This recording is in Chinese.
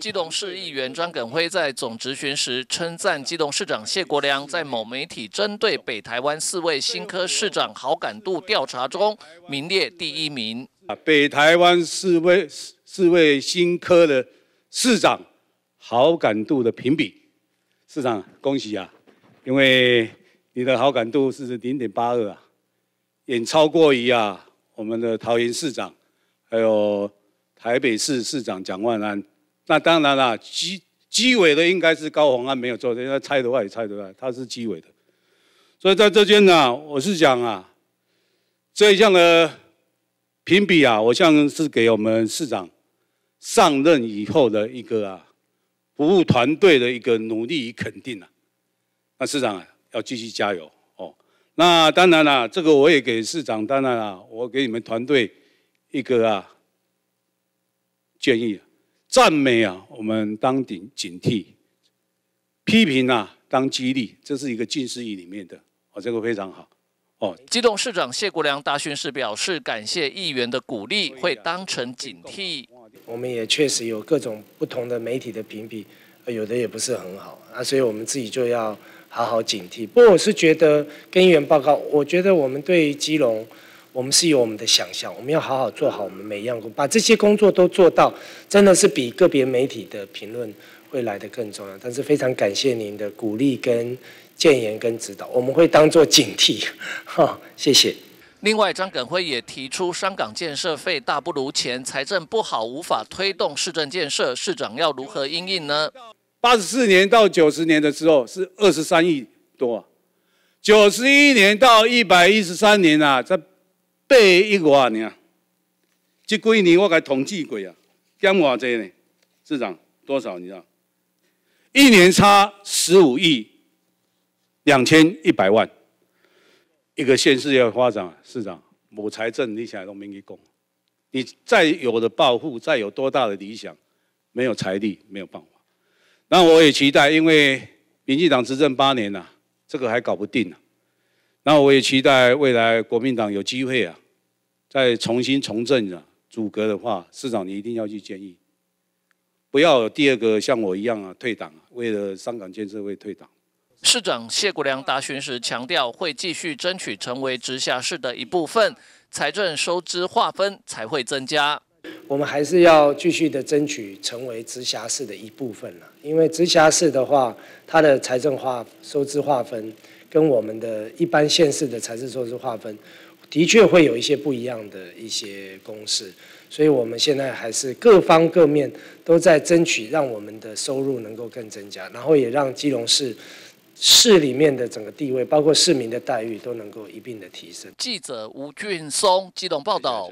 基隆市议员庄耿辉在总执询时称赞基隆市长谢国良，在某媒体针对北台湾四位新科市长好感度调查中名列第一名。啊，北台湾四位四位新科的市长好感度的评比，市长恭喜啊！因为你的好感度是零点八二啊，远超过于啊我们的桃园市长，还有台北市市长蒋万安。那当然啦，机机尾的应该是高洪安没有做，因为拆的话也拆出来，他是机尾的。所以在这间呢，我是讲啊，这一项的评比啊，我像是给我们市长上任以后的一个啊服务团队的一个努力与肯定啊。那市长啊，要继续加油哦。那当然啦，这个我也给市长，当然啦，我给你们团队一个啊建议。赞美啊，我们当警警惕；批评啊，当激励。这是一个近视仪里面的哦，这个非常好哦。基隆市长谢国良大训士表示，感谢议员的鼓励，会当成警惕。我们也确实有各种不同的媒体的评比，有的也不是很好啊，所以我们自己就要好好警惕。不过我是觉得，跟议员报告，我觉得我们对基隆。我们是有我们的想象，我们要好好做好我们每一样工，把这些工作都做到，真的是比个别媒体的评论会来的更重要。但是非常感谢您的鼓励、跟建言、跟指导，我们会当做警惕。哈，谢谢。另外，张耿辉也提出，香港建设费大不如前，财政不好，无法推动市政建设，市长要如何应应呢？八十四年到九十年的时候是二十三亿多，九十一年到一百一十三年啊，在百亿块呢？这几年我给统计过啊，减偌济呢？市长多少？你知道？一年差十五亿，两千一百万。一个县市要发展，市长无财政，你想来同民进你再有的抱负，再有多大的理想，没有财力，没有办法。那我也期待，因为民进党执政八年啊，这个还搞不定了。那我也期待未来国民党有机会啊，再重新重振啊，主格的话，市长你一定要去建议，不要第二个像我一样啊退党啊，为了香港建设会退党。市长谢国良答询时强调，会继续争取成为直辖市的一部分，财政收支划分才会增加。我们还是要继续的争取成为直辖市的一部分了，因为直辖市的话，它的财政划收支划分。跟我们的一般县市的财政措施划分，的确会有一些不一样的一些公式，所以我们现在还是各方各面都在争取，让我们的收入能够更增加，然后也让基隆市市里面的整个地位，包括市民的待遇都能够一并的提升。记者吴俊松，基隆报道。